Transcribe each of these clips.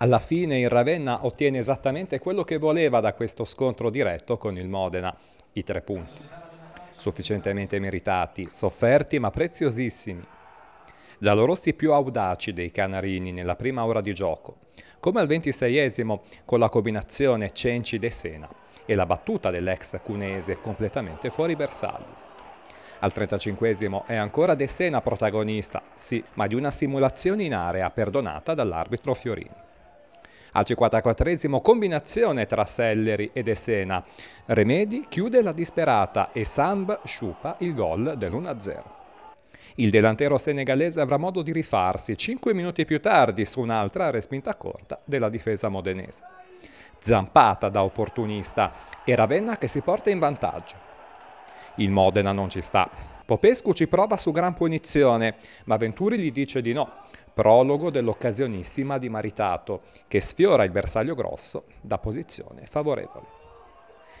Alla fine il Ravenna ottiene esattamente quello che voleva da questo scontro diretto con il Modena, i tre punti. Sufficientemente meritati, sofferti ma preziosissimi. Giallorossi più audaci dei Canarini nella prima ora di gioco, come al 26esimo con la combinazione Cenci-De Sena e la battuta dell'ex cunese completamente fuori bersaglio. Al 35 esimo è ancora De Sena protagonista, sì, ma di una simulazione in area perdonata dall'arbitro Fiorini. Al 54esimo combinazione tra Selleri ed Essena. Remedi chiude la disperata e Samb sciupa il gol dell'1-0. Il delantero senegalese avrà modo di rifarsi 5 minuti più tardi su un'altra respinta corta della difesa modenese. Zampata da opportunista e Ravenna che si porta in vantaggio. Il Modena non ci sta. Popescu ci prova su gran punizione, ma Venturi gli dice di no prologo dell'occasionissima di Maritato, che sfiora il bersaglio grosso da posizione favorevole.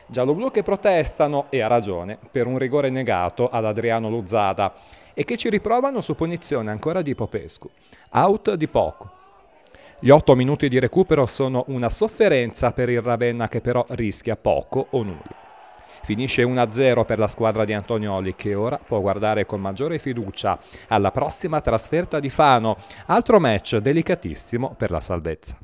Gialloblu che protestano, e ha ragione, per un rigore negato ad Adriano Luzzada e che ci riprovano su punizione ancora di Popescu. Out di poco. Gli otto minuti di recupero sono una sofferenza per il Ravenna che però rischia poco o nulla. Finisce 1-0 per la squadra di Antonioli che ora può guardare con maggiore fiducia alla prossima trasferta di Fano, altro match delicatissimo per la salvezza.